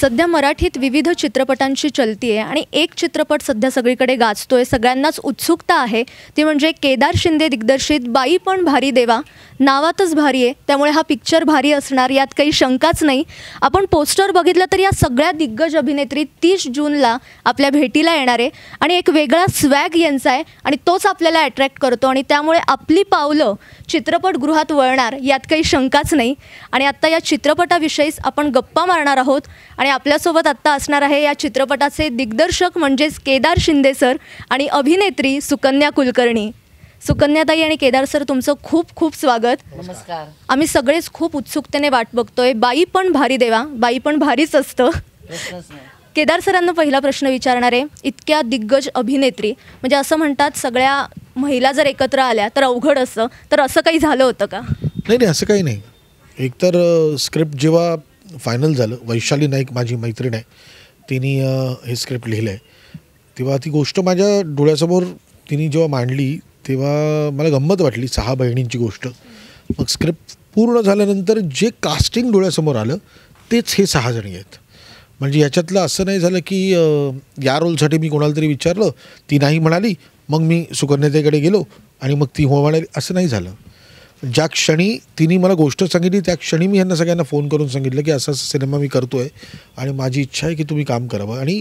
सध्या मराठीत विविध चित्रपटांची चलती आहे आणि एक चित्रपट सध्या सगळीकडे गाजतोय सगळ्यांनाच उत्सुकता आहे ती म्हणजे केदार शिंदे दिग्दर्शित बाई पण भारी देवा नावातच भारी आहे त्यामुळे हा पिक्चर भारी असणार यात काही शंकाच नाही आपण पोस्टर बघितलं तर या सगळ्या दिग्गज अभिनेत्री तीस जूनला आपल्या भेटीला येणार आहे आणि एक वेगळा स्वॅग यांचा आहे आणि तोच आपल्याला अट्रॅक्ट करतो आणि त्यामुळे आपली पावलं चित्रपटगृहात वळणार यात काही शंकाच नाही आणि आत्ता या चित्रपटाविषयीच आपण गप्पा मारणार आहोत आणि आणि आपल्यासोबत आत्ता असणार आहे या चित्रपटाचे दिग्दर्शक म्हणजेच केदार शिंदे सर आणि अभिनेत्री सुकन्या कुलकर्णी सुकन्याताई आणि केदार सर तुमचं खूप खूप स्वागत नमस्कार आम्ही सगळेच खूप उत्सुकतेने वाट बघतोय बाई पण भारी देवा बाई पण भारीच असतं केदार सरांना पहिला प्रश्न विचारणार आहे इतक्या दिग्गज अभिनेत्री म्हणजे असं म्हणतात सगळ्या महिला जर एकत्र आल्या तर अवघड असतं तर असं काही झालं होतं का नाही नाही असं काही नाही एकतर स्क्रिप्ट जेव्हा फायनल झालं वैशाली नाईक माझी मैत्रीण आहे तिने हे स्क्रिप्ट लिहिलं आहे तेव्हा ती गोष्ट माझ्या डोळ्यासमोर तिने जेव्हा मांडली तेव्हा मला गंमत वाटली सहा बहिणींची गोष्ट मग स्क्रिप्ट पूर्ण झाल्यानंतर जे कास्टिंग डोळ्यासमोर आलं तेच हे सहा जणी आहेत म्हणजे याच्यातलं असं नाही झालं की या रोलसाठी मी कोणाला तरी विचारलं ती नाही म्हणाली मग मी सुकन्यातेकडे गेलो आणि मग ती हो म्हणाली असं नाही झालं ज्या क्षणी तिने मला गोष्ट सांगितली त्या क्षणी मी यांना सगळ्यांना फोन करून सांगितलं की असा सिनेमा मी करतो आहे आणि माझी इच्छा आहे की तुम्ही काम करावं आणि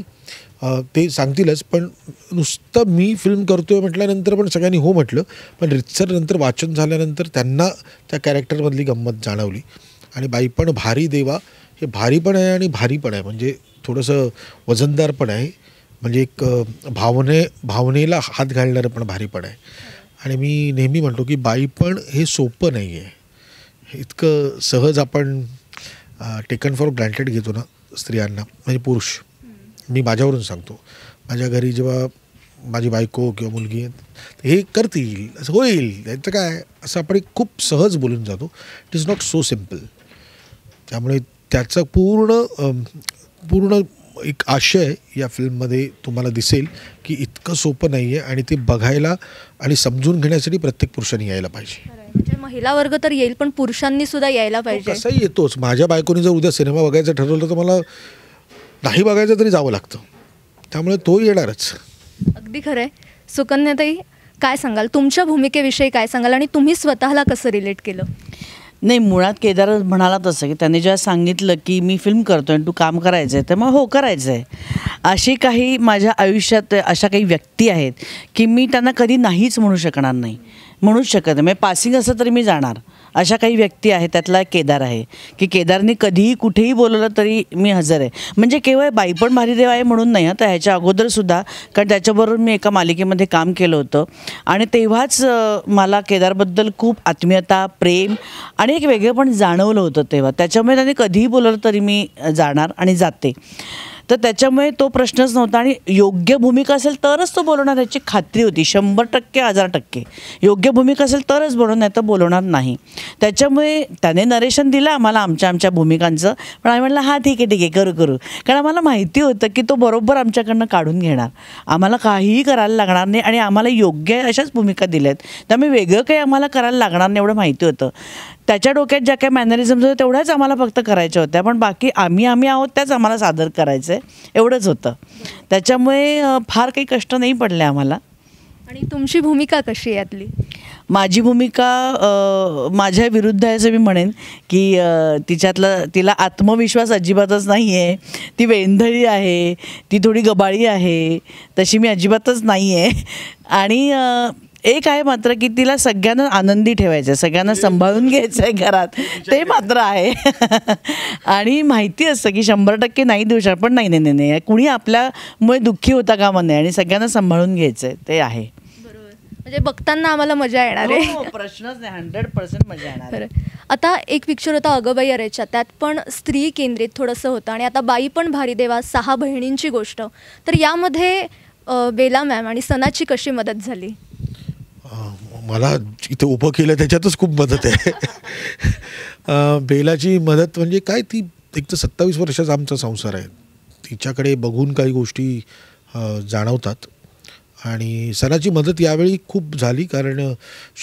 ते सांगतीलच पण नुसतं मी फिल्म करतो आहे म्हटल्यानंतर पण सगळ्यांनी हो म्हटलं पण नंतर वाचन झाल्यानंतर त्यांना त्या कॅरेक्टरमधली गंमत जाणवली आणि बाई पण भारी देवा हे भारी पण आहे आणि भारी पण आहे म्हणजे थोडंसं वजनदार पण आहे म्हणजे एक भावने भावनेला हात घालणारं पण भारी पण आहे आणि मी नेहमी म्हणतो की बाई पण हे सोपं नाही आहे इतकं सहज आपण टेकन फॉर ग्रँटेड घेतो ना स्त्रियांना म्हणजे पुरुष मी माझ्यावरून सांगतो माझ्या घरी जेव्हा माझी बायको किंवा मुलगी हे करतील असं होईल त्याचं काय असं आपण खूप सहज बोलून जातो it is not so simple त्यामुळे त्याचं पूर्ण पूर्ण एक आशय या फिल्ममध्ये तुम्हाला दिसेल की इतकं सोपं नाही आहे आणि ते बघायला आणि समजून घेण्यासाठी प्रत्येक पुरुषांनी यायला पाहिजे म्हणजे महिला वर्ग तर येईल पण पुरुषांनी सुद्धा यायला हो, पाहिजे कसंही येतोच माझ्या बायकोने जर उद्या सिनेमा बघायचं ठरवलं तर मला नाही बघायचं तरी जावं लागतं त्यामुळे तो येणारच अगदी खरं आहे सुकन्याताई काय सांगाल तुमच्या भूमिकेविषयी काय सांगाल आणि तुम्ही स्वतःला कसं रिलेट केलं नाही मुळात केदार म्हणाला तसं की त्याने जेव्हा सांगितलं की मी फिल्म करतो आणि तू काम करायचं आहे तर मग हो करायचं आहे अशी काही माझ्या आयुष्यात अशा काही व्यक्ती आहेत की मी त्यांना कधी नाहीच म्हणू शकणार नाही म्हणूच शकत नाही म्हणजे पासिंग असं तरी मी जाणार अशा काही व्यक्ती आहेत त्यातला केदार आहे की केदारने कधीही कुठेही बोलवलं तरी मी हजर आहे म्हणजे केवळ बाईपण भारी देव आहे म्हणून नाही आता ह्याच्या अगोदरसुद्धा कारण त्याच्याबरोबर मी एका मालिकेमध्ये काम केलं होतं आणि तेव्हाच मला केदारबद्दल खूप आत्मीयता प्रेम आणि एक वेगळं पण जाणवलं होतं तेव्हा त्याच्यामुळे त्याने कधीही बोलवलं तरी मी जाणार आणि जाते तर त्याच्यामुळे तो प्रश्नच नव्हता आणि योग्य भूमिका असेल तरच तो बोलवणार याची खात्री होती शंभर टक्के हजार टक्के योग्य भूमिका असेल तरच बोलवणार नाही तर बोलवणार नाही त्याच्यामुळे त्याने नरेशन दिलं आम्हाला आमच्या आमच्या भूमिकांचं पण आम्ही म्हटलं हां ठीक आहे ठीक आहे करू करू कारण आम्हाला माहिती होतं की तो बरोबर आमच्याकडनं काढून घेणार आम्हाला काहीही करायला लागणार नाही आणि आम्हाला योग्य अशाच भूमिका दिल्या आहेत त्यामुळे वेगळं काही आम्हाला करायला लागणार नाही एवढं माहिती होतं त्याच्या डोक्यात ज्या काही मॅनरिझम्स होत्या तेवढ्याच आम्हाला फक्त करायच्या होत्या पण बाकी आम्ही आम्ही आहोत त्याच आम्हाला सादर करायचं आहे एवढंच होतं त्याच्यामुळे फार काही कष्ट नाही पडले आम्हाला आणि तुमची भूमिका कशी आहे यातली माझी भूमिका माझ्या विरुद्ध आहे असं मी म्हणेन की तिच्यातला तिला आत्मविश्वास अजिबातच नाही आहे ती वेंधळी आहे ती थोडी गबाळी आहे तशी मी अजिबातच नाही आहे आणि एक आहे मात्र की तिला सगळ्यांना आनंदी ठेवायचं आहे सगळ्यांना सांभाळून घ्यायचं आहे घरात ते मात्र आहे आणि माहिती असतं की शंभर टक्के नाही देऊ शकत पण नाही नाही नाही कुणी आपल्यामुळे दुःखी होता का म्हणे आणि सगळ्यांना सांभाळून घ्यायचं आहे ते आहे म्हणजे बघताना आम्हाला मजा येणार हो, आहे हो, प्रश्नच नाही हंड्रेड पर्सेंट मजा येणार आता एक पिक्चर होता अगबाई अरेच्या त्यात पण स्त्री केंद्रित थोडंसं होतं आणि आता बाई पण भारी देवा सहा बहिणींची गोष्ट तर यामध्ये बेला मॅम आणि सनाची कशी मदत झाली मला इथे उभं केलं त्याच्यातच खूप मदत आहे बेलाची मदत म्हणजे काय ती एक तर सत्तावीस वर्षाचा आमचा संसार आहे तिच्याकडे बघून काही गोष्टी जाणवतात आणि सराची मदत यावेळी खूप झाली कारण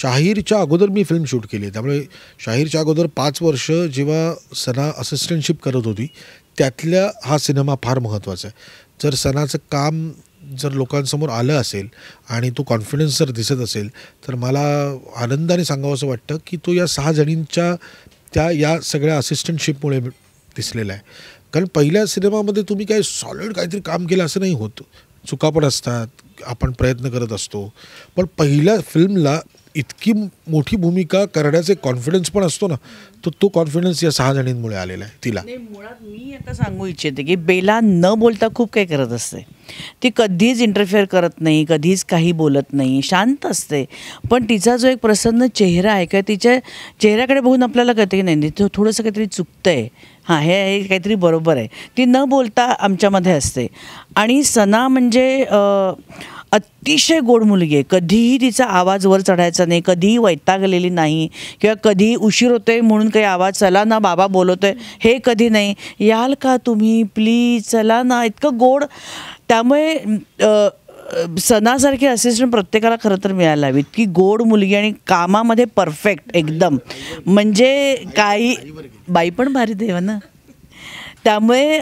शाहीरच्या अगोदर मी फिल्म शूट केली त्यामुळे शाहीरच्या अगोदर पाच वर्ष जेव्हा सना असिस्टंटशिप करत होती त्यातल्या हा सिनेमा फार महत्त्वाचा आहे जर सनाचं काम जर लोकांसमोर आलं असेल आणि तो कॉन्फिडन्स जर दिसत असेल तर मला आनंदाने सांगावं असं वाटतं की तो या सहा जणींच्या त्या या सगळ्या असिस्टंटशिपमुळे दिसलेला आहे कारण पहिल्या सिनेमामध्ये तुम्ही काय सॉलिड काहीतरी काम केलं असं नाही होत चुका पण असतात आपण प्रयत्न करत असतो पण पहिल्या फिल्मला इतकी मोठी भूमिका करण्याचे कॉन्फिडन्स पण असतो ना तर तो कॉन्फिडन्स या सहा जणींमुळे आलेला आहे तिला मुळात मी आता सांगू इच्छिते की बेला न बोलता खूप काही करत असते ती कधीच इंटरफेअर करत नाही कधीच काही बोलत नाही शांत असते पण तिचा जो एक प्रसन्न चेहरा आहे किंवा तिच्या चेहऱ्याकडे बघून आपल्याला कळतं की नाही तो थोडंसं काहीतरी चुकतं आहे हां हे काहीतरी बरोबर आहे ती न बोलता आमच्यामध्ये असते आणि सना म्हणजे अतिशय गोड मुलगी आहे कधीही तिचा आवाज वर चढायचा नाही कधीही वैतागलेली नाही किंवा कधीही उशीर होतोय म्हणून काही आवाज चला ना बाबा बोलवतोय हे कधी नाही याल का तुम्ही प्लीज चला ना इतकं गोड त्यामुळे सणासारखी असिस्टंट प्रत्येकाला खरं तर मिळायला हवी इतकी गोड मुलगी आणि कामामध्ये परफेक्ट एकदम म्हणजे काही बाई पण भारी देव ना त्यामुळे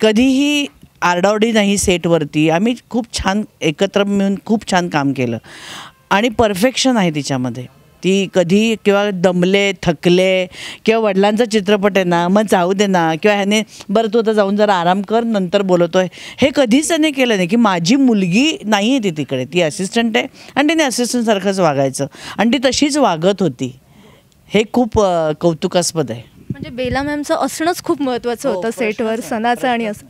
कधीही आरडाओरडी नाही सेटवरती आम्ही खूप छान एकत्र मिळून खूप छान काम केलं आणि परफेक्शन आहे तिच्यामध्ये ती कधी किंवा दमले थकले किंवा वडिलांचा चित्रपट आहे ना मग जाऊ दे ना किंवा ह्याने बरं तू आता जाऊन जरा आराम कर नंतर बोलवतो आहे हे कधीच त्याने केलं नाही की माझी मुलगी नाही आहे ती तिकडे ती असिस्टंट आहे आणि तिने असिस्टंटसारखंच वागायचं आणि ती तशीच वागत होती हे खूप कौतुकास्पद आहे म्हणजे बेला मॅमचं असणंच खूप महत्त्वाचं हो, होतं सेटवर सणाचं आणि असं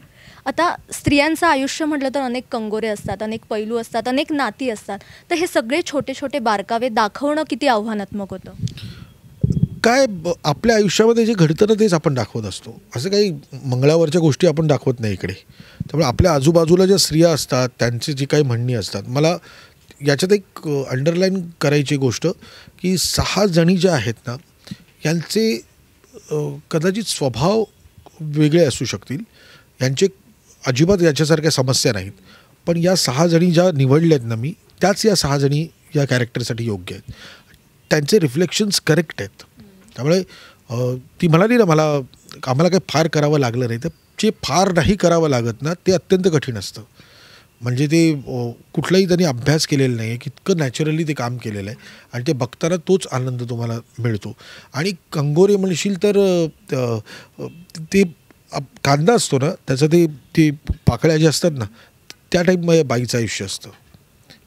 आता स्त्रियांचं आयुष्य म्हटलं तर अनेक कंगोरे असतात अनेक पैलू असतात अनेक नाती असतात तर हे सगळे छोटे छोटे बारकावे दाखवणं किती आव्हानात्मक होतं काय आपल्या आयुष्यामध्ये जे घडतं ना तेच आपण दाखवत असतो असं काही मंगळावरच्या गोष्टी आपण दाखवत नाही इकडे त्यामुळे आपल्या आजूबाजूला ज्या स्त्रिया असतात त्यांची जी काही म्हणणी असतात मला याच्यात एक अंडरलाईन करायची गोष्ट की सहा जणी ज्या आहेत ना यांचे कदाचित स्वभाव वेगळे असू शकतील यांचे अजिबात याच्यासारख्या समस्या नाहीत पण या सहा जणी ज्या निवडल्या आहेत ना मी त्याच या सहा जणी या कॅरेक्टरसाठी योग्य आहेत त्यांचे रिफ्लेक्शन्स करेक्ट आहेत त्यामुळे ती म्हणाली ना मला आम्हाला काही फार करावं लागलं नाही तर जे फार नाही करावं लागत ना ते अत्यंत कठीण असतं म्हणजे ते कुठलाही त्यांनी अभ्यास केलेला नाही आहे कितकं नॅचरली ते काम केलेलं आहे आणि ते बघताना तोच आनंद तुम्हाला मिळतो आणि कंगोरे म्हणशील तर ते कांदा असतो ना त्याचं ते ती पाकळ्या ज्या असतात ना त्या टाईपमध्ये बाईचं आयुष्य असतं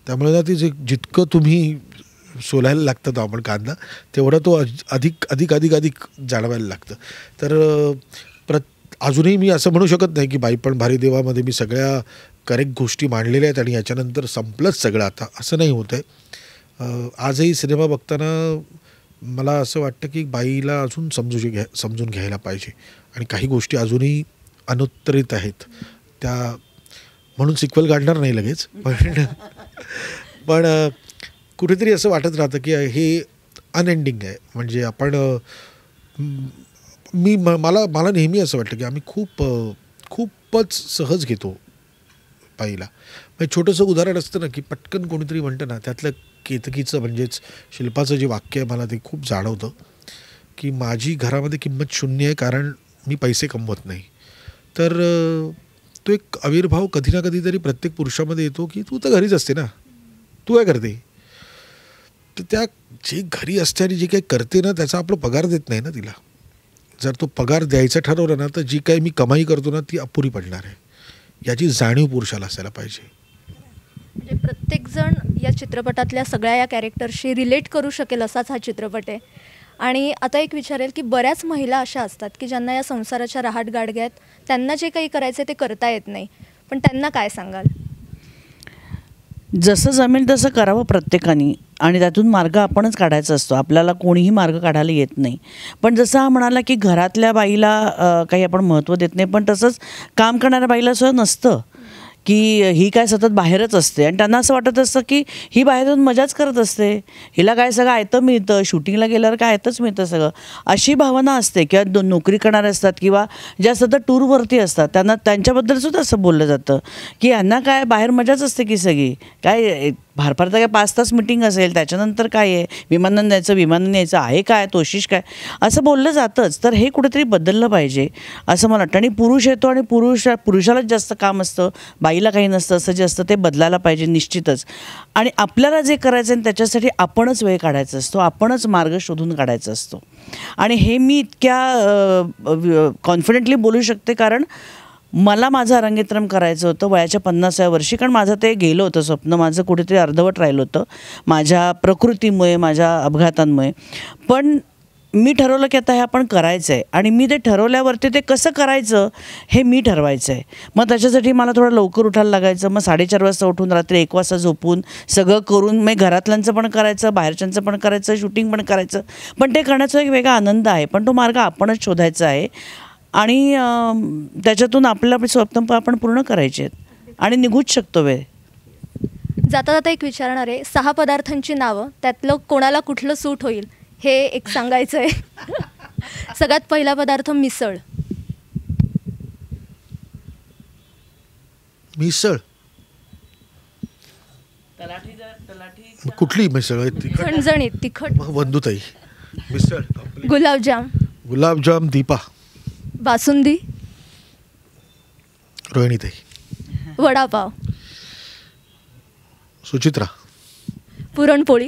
त्यामुळे ना ती जे जितकं तुम्ही सोलायला लागतं तो आपण कांदा तेवढा तो अधिक अधिक अधिक अधिक जाणवायला लागतं तर प्रत अजूनही मी असं म्हणू शकत नाही की बाई पण भारी देवामध्ये मी सगळ्या करेक्ट गोष्टी मांडलेल्या आहेत आणि याच्यानंतर संपलंच सगळं आता असं नाही होत आहे आजही सिनेमा बघताना मला असं वाटतं की बाईला अजून समजू घ्या समजून घ्यायला पाहिजे आणि काही गोष्टी अजूनही अनुत्तरित आहेत त्या म्हणून सिक्वल काढणार नाही लगेच पण पण कुठेतरी असं वाटत राहतं की हे अनएंडिंग आहे म्हणजे आपण मी म मला मला नेहमी असं वाटतं की आम्ही खूप खूपच सहज घेतो बाईला म्हणजे छोटंसं उदाहरण असतं ना की पटकन कोणीतरी म्हणतं ना त्यातलं केतकीचं म्हणजेच शिल्पाचं जे वाक्य आहे मला ते खूप जाणवतं की माझी घरामध्ये किंमत शून्य आहे कारण मी पैसे कमवत नाही तर तो एक आविर्भाव कधी ना कधीतरी प्रत्येक पुरुषामध्ये येतो की तू तर घरीच असते ना तू काय करते तर त्या जे घरी असते आणि जे काही करते ना त्याचा आपला पगार देत नाही ना तिला जर तो पगार द्यायचा ठरवला ना तर जी काही मी कमाई करतो ना ती अपुरी पडणार आहे याची जाणीव पुरुषाला असायला पाहिजे म्हणजे प्रत्येकजण या चित्रपटातल्या सगळ्या या कॅरेक्टरशी रिलेट करू शकेल असाच हा चित्रपट आहे आणि आता एक विचारेल की बऱ्याच महिला अशा असतात की ज्यांना या संसाराच्या राहाट गाडग्यात त्यांना जे काही करायचं ते करता येत नाही पण त्यांना काय सांगाल जसं जमेल तसं करावं प्रत्येकाने आणि त्यातून मार्ग आपणच काढायचा असतो आपल्याला कोणीही मार्ग काढायला येत नाही पण जसं हा म्हणाला की घरातल्या बाईला काही आपण महत्त्व देत नाही पण तसंच काम करणाऱ्या बाईला सुद्धा नसतं की ही काय सतत बाहेरच असते आणि त्यांना असं वाटत असतं की ही बाहेरून मजाच करत असते हिला काय सगळं आयतं मिळतं शूटिंगला गेल्यावर काय आयतंच मिळतं सगळं अशी भावना असते किंवा दो नोकरी करणारे असतात किंवा ज्या सतत टूरवरती असतात त्यांना त्यांच्याबद्दलसुद्धा असं बोललं जातं की यांना काय बाहेर मजाच असते की सगळी काय फार काय पाच तास मिटिंग असेल त्याच्यानंतर काय आहे विमानानं जायचं विमानानं न्यायचं आहे काय तोशिश काय असं बोललं जातंच तर हे कुठेतरी बदललं पाहिजे असं मला वाटतं आणि पुरुष येतो आणि पुरुष पुरुषालाच जास्त काम असतं बाईला काही नसतं असं जे असतं ते बदलायला पाहिजे निश्चितच आणि आपल्याला जे करायचं आहे त्याच्यासाठी आपणच वेळ काढायचा असतो आपणच मार्ग शोधून काढायचा असतो आणि हे मी इतक्या कॉन्फिडेंटली बोलू शकते कारण मला माझं अरंगेत्रम करायचं होतं वयाच्या पन्नासाव्या वर्षी कारण माझं ते गेलं होतं स्वप्न माझं कुठेतरी अर्धवट राहिलं होतं माझ्या प्रकृतीमुळे माझ्या अपघातांमुळे पण मी ठरवलं की आता हे आपण करायचं आहे आणि मी ते ठरवल्यावरती ते कसं करायचं हे मी ठरवायचं आहे मग त्याच्यासाठी मला थोडं लवकर उठायला लागायचं मग साडेचार वाजता उठून रात्री एक वाजता झोपून सगळं करून मग घरातल्यांचं पण करायचं बाहेरच्यांचं पण करायचं शूटिंग पण करायचं पण ते करण्याचा एक वेगळा आनंद आहे पण तो मार्ग आपणच शोधायचा आहे आणि त्याच्यातून आपले स्वप्न आपण पूर्ण करायचे आहेत आणि निघूच शकतो वेळ जाता जाता एक विचारणार आहे सहा पदार्थांची नावं त्यातलं कोणाला कुठलं सूट होईल हे एक सांगायचं आहे सगळ्यात पहिला पदार्थ मिसळ मिसळ कुठली मिसळ झणझणीत तिखट बंधुताई मिसळ गुलाबजाम गुलाबजाम दीपा बासुंदी रोहिणीताई वडापाव सुचित्रा पुरणपोळी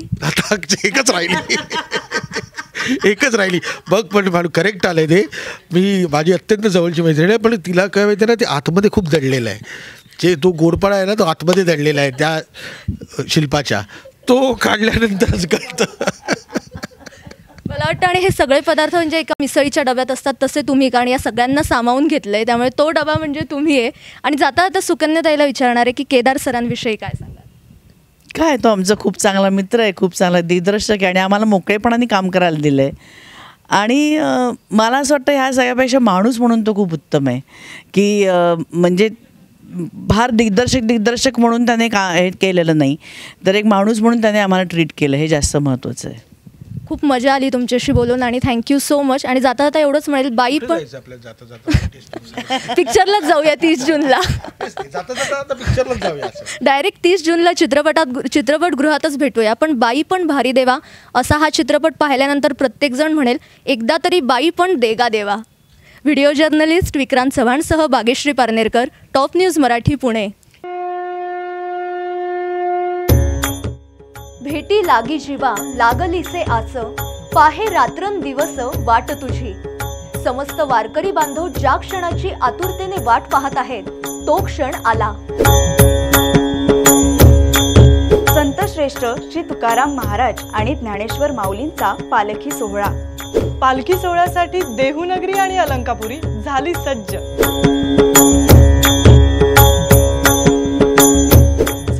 एकच राहिली एकच राहिली बघ पण माणूस करेक्ट आलंय ते मी माझी अत्यंत जवळची मैत्रीण आहे पण तिला काय माहिती ना ते आतमध्ये खूप दडलेलं आहे जे तो गोडपाडा आहे ना तो आतमध्ये दडलेला आहे त्या शिल्पाच्या तो काढल्यानंतरच कळतं मला वाटतं आणि हे सगळे पदार्थ म्हणजे एका मिसळीच्या डब्यात असतात तसे तुम्ही आणि या सगळ्यांना सामावून घेतलं आहे त्यामुळे तो डबा म्हणजे तुम्ही आहे आणि जाता आता सुकन्याताईला विचारणार आहे की केदार सरांविषयी काय सांगा काय तो आमचा खूप चांगला मित्र आहे खूप चांगला दिग्दर्शक आहे आणि आम्हाला मोकळेपणाने काम करायला दिलं आहे आणि मला असं वाटतं ह्या सगळ्यापेक्षा माणूस म्हणून तो खूप उत्तम आहे की म्हणजे फार दिग्दर्शक दिग्दर्शक म्हणून त्याने का हे केलेलं नाही तर एक माणूस म्हणून त्याने आम्हाला ट्रीट केलं हे जास्त महत्त्वाचं आहे खूप मजा आली तुमच्याशी बोलून आणि थँक्यू सो मच आणि जाता जाता एवढंच म्हणेल बाई पण पिक्चरलाच जाऊया तीस जूनला डायरेक्ट तीस जूनला चित्रपटात चित्रपटगृहातच भेटूया पण बाई पण भारी देवा असा हा चित्रपट पाहिल्यानंतर प्रत्येकजण म्हणेल एकदा तरी बाई पण देगा देवा व्हिडिओ जर्नलिस्ट विक्रांत चव्हाणसह बागेश्री पारनेरकर टॉप न्यूज मराठी पुणे भेटी लागी जीवा लागलीसे आस पाहे रात्रन दिवस वाट तुझी समस्त वारकरी बांधव ज्या क्षणाची आतुरतेने वाट पाहत आहेत तो क्षण आला संत श्रेष्ठ श्री तुकाराम महाराज आणि ज्ञानेश्वर माऊलींचा पालखी सोहळा पालखी सोहळ्यासाठी देहूनगरी आणि अलंकापुरी झाली सज्ज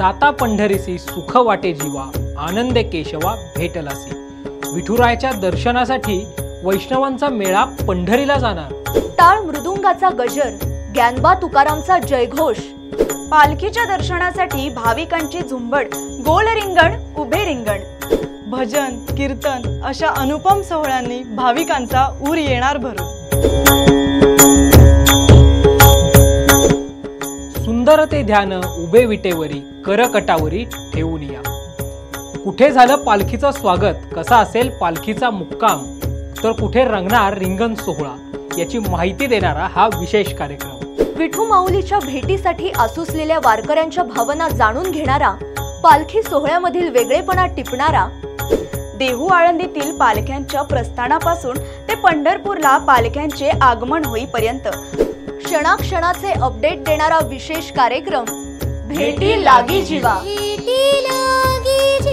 जाता पंढरीसी सुख वाटे जीवा आनंदे केशवा भेटलासी विठुरायाच्या दर्शनासाठी वैष्णवांचा मेळा पंढरीला जाणार टाळ मृदुंगाचा गजर ज्ञानबा तुकारामचा जयघोष पालखीच्या दर्शनासाठी भाविकांची झुंबड गोल रिंगण उभे रिंगण भजन कीर्तन अशा अनुपम सोहळ्यांनी भाविकांचा ऊर येणार भरून अंतर ते ध्यान उभे विटेवरी करकटावरी ठेवून या कुठे झालं पालखीचं स्वागत कसा असेल पालखीचा मुक्काम तर कुठे रंगणार रिंगण सोहळा याची माहिती देणारा हा विशेष कार्यक्रम विठू माऊलीच्या भेटीसाठी आसुसलेल्या वारकऱ्यांच्या भावना जाणून घेणारा पालखी सोहळ्यामधील वेगळेपणा टिपणारा देहू आळंदीतील पालख्यांच्या प्रस्थानापासून ते पंढरपूरला पालख्यांचे आगमन होईपर्यंत क्षणाक्षणाचे अपडेट देणारा विशेष कार्यक्रम भेटी लागी जीवा भेटी लागी जीवा